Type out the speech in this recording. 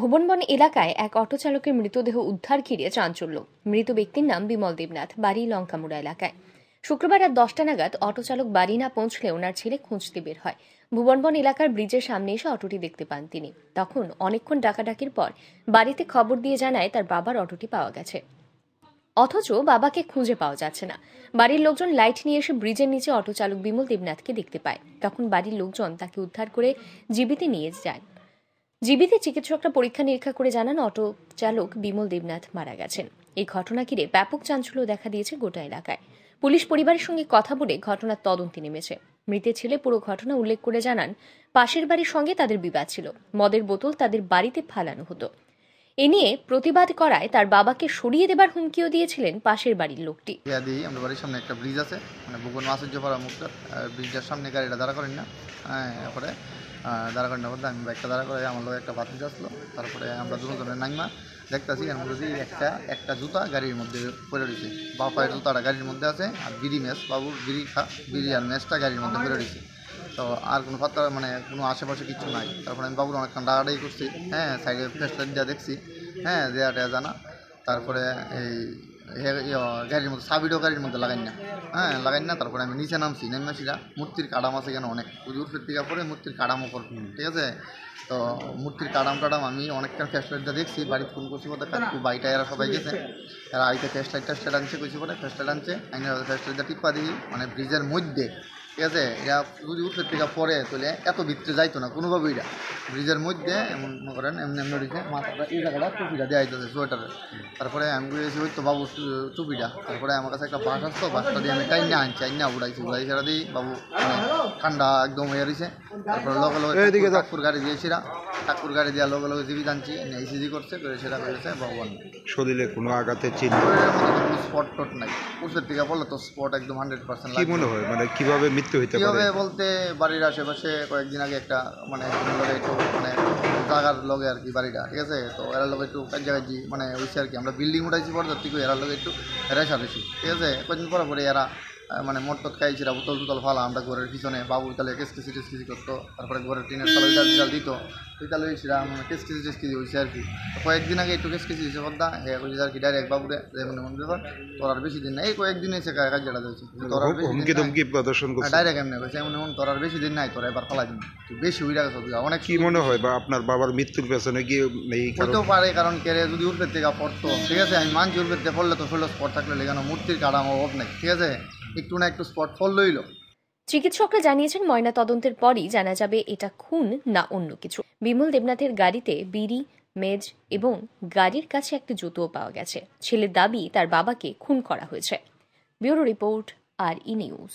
ভুবনবন এলাকায় এক অটোচালকের মৃতদেহ উদ্ধার ঘিরে চাঞ্চল্য মৃত ব্যক্তির নাম বিমল দেবনাথ বাড়ি লঙ্কামুড়া এলাকায় শুক্রবার রাত দশটা নাগাদ অটোচালক বাড়ি না পৌঁছলে ওনার ছেলে খুঁজতে বের হয় ভুবনবন এলাকার ব্রিজের সামনে এসে অটোটি দেখতে পান তিনি তখন অনেকক্ষণ ডাকাডাকির পর বাড়িতে খবর দিয়ে জানায় তার বাবার অটোটি পাওয়া গেছে অথচ বাবাকে খুঁজে পাওয়া যাচ্ছে না বাড়ির লোকজন লাইট নিয়ে এসে ব্রিজের নিচে অটো চালক বিমল দেবনাথকে দেখতে পায় তখন বাড়ির লোকজন তাকে উদ্ধার করে জীবিতে নিয়ে যায় জীবিতে চিকিৎসকরা পরীক্ষা নিরীক্ষা করে জানান অটো চালক বিমল দেবনাথ মারা গেছেন এই ঘটনা ঘিরে ব্যাপক চাঞ্চল্য দেখা দিয়েছে গোটা এলাকায় পুলিশ পরিবারের সঙ্গে কথা বলে ঘটনার তদন্তে নেমেছে মৃতের ছেলে পুরো ঘটনা উল্লেখ করে জানান পাশের বাড়ির সঙ্গে তাদের বিবাদ ছিল মদের বোতল তাদের বাড়িতে ফালানো হতো এ নিয়ে প্রতিবাদ করায় তার বাবাকে সরিয়ে দেবার হুমকিও দিয়েছিলেন পাশের বাড়ির লোকটি দিই আমাদের বাড়ির সামনে একটা ব্রিজ আছে মানে ভুবন মাসুর্য পাড়া মুক্ত ব্রিজটার সামনে গাড়িটা দাঁড়া করেন না তারপরে হ্যাঁ, দাঁড়া করানোর মধ্যে আমি বাইকটা দাঁড়া করে আমার লোক একটা বাতিল আসলো তারপরে আমরা দুজনের নাইমা দেখতেছি আমি বলছি একটা একটা জুতা গাড়ির মধ্যে পড়ে রয়েছে বা পায়ের জুতাটা গাড়ির মধ্যে আছে আর বিড়ি ম্যাচ বাবুর বিড়ি খা বিড়ি আর ম্যাচটা গাড়ির মধ্যে পড়ে রয়েছে তো আর কোনো পাত্তা মানে কোনো আশেপাশে কিছু নাই তারপরে আমি বাবুর অনেকক্ষণ ডাকাডাই করছি হ্যাঁ সাইডে ফ্রেশ দেওয়া দেখছি হ্যাঁ দেওয়াটা জানা তারপরে এই গাড়ির মধ্যে সাবিডও গাড়ির মধ্যে লাগাই না হ্যাঁ লাগাই না তারপরে আমি নিচে নামছি নামে মূর্তির কাডাম আছে কেন অনেক পুজোর পেটিকা পরে মূর্তির কাডাম ওপর ঠিক আছে তো মূর্তির কাডাম টাডাম আমি অনেকটা ফ্যাস্ট লাইটটা দেখছি বাড়িতে ফোন করছি বলতে কাকু বাড়িটা এরা সবাই গেছে এরা আইতে ফ্যাশ লাইট টাস্ট আনছে কইছি বলে ফ্যাস্ট লাইট আনছে আমি ফ্যাশ লাইটটা টিপা দিই মানে ব্রিজের মধ্যে ঠিক আছে এরা যদি উপরের থেকে পরে তাহলে এত ভিতরে যাইতো না কোনোভাবে এরা ব্রিজের মধ্যে এমন মনে করেন এমনি এমনি রেখে মাথাটা এই জায়গাটা টুপিটা দেওয়া যেতেছে সোয়েটারে তারপরে আমি বলেছি ওই তো বাবু টুপিটা তারপরে আমার কাছে একটা বাস আসতো বাসটা দিয়ে আমি টাইন না আনছি আইন উড়াইছি উড়াই সেটা দিই বাবু মানে ঠান্ডা একদম হয়ে রয়েছে তারপরে লোকাল গাড়ি দিয়েছিলাম ঠাকুর গাড়ি দেওয়ার লগে লগে জিবি জানছি এসিজি করছে করে সেটা করেছে ভগবান শরীরে কোনো আঘাতের চিহ্ন শরীরের মধ্যে কোনো স্পট টট নাই ওষুধ টিকা পড়লে তো স্পট একদম হান্ড্রেড পার্সেন্ট কি মনে হয় মানে কিভাবে মৃত্যু হইতে কীভাবে বলতে বাড়ির আশেপাশে কয়েকদিন আগে একটা মানে একজন লগে একটু মানে জাগার লগে আর কি বাড়িটা ঠিক আছে তো এরা লোক একটু কাজ জায়গায় মানে হয়েছে আর কি আমরা বিল্ডিং উঠাইছি পর্যাপ্ত এরা লোক একটু রেশারেশি ঠিক আছে কয়েকদিন পরে পরে এরা মানে মোট কত খাইছিরা বোতল তুতল ফালা আমরা ঘরের পিছনে বাবুর তালে টেস কেসি করতো তারপরে ঘরের টিনের তালে জাল জাল দিত ওই তালে হয়েছিরা মানে টেস টেসকেসি হয়েছে আর কি কয়েকদিন আগে একটু কেসি হয়েছে পদ্মা হ্যাঁ হয়েছে আর কি ডাইরেক্ট বাবুরে যেমন মনে ব্যাপার তোর আর বেশি দিন নাই এই কয়েকদিন এসে কাজ জেলা হয়েছে তোর প্রদর্শন হ্যাঁ, করছে ডাইরেক্ট এমনি হয়েছে এমন এমন তোর আর বেশি দিন নাই তোর এবার ফালা দিন বেশি হয়ে গেছে অনেক কি মনে হয় বা আপনার বাবার মৃত্যুর পেছনে গিয়ে এই হতেও পারে কারণ কেড়ে যদি উঠবে থেকে পড়তো ঠিক আছে আমি মানছি উঠবে থেকে পড়লে তো ফেললো স্পট থাকলে লেগানো মূর্তির কাটা আমার অভাব নেই ঠিক আছে একটু না একটু ফল রইল চিকিৎসকরা জানিয়েছেন ময়না তদন্তের পরই জানা যাবে এটা খুন না অন্য কিছু বিমল দেবনাথের গাড়িতে বিড়ি মেজ এবং গাড়ির কাছে একটি জুতোও পাওয়া গেছে ছেলের দাবি তার বাবাকে খুন করা হয়েছে ব্যুরো রিপোর্ট আর ই নিউজ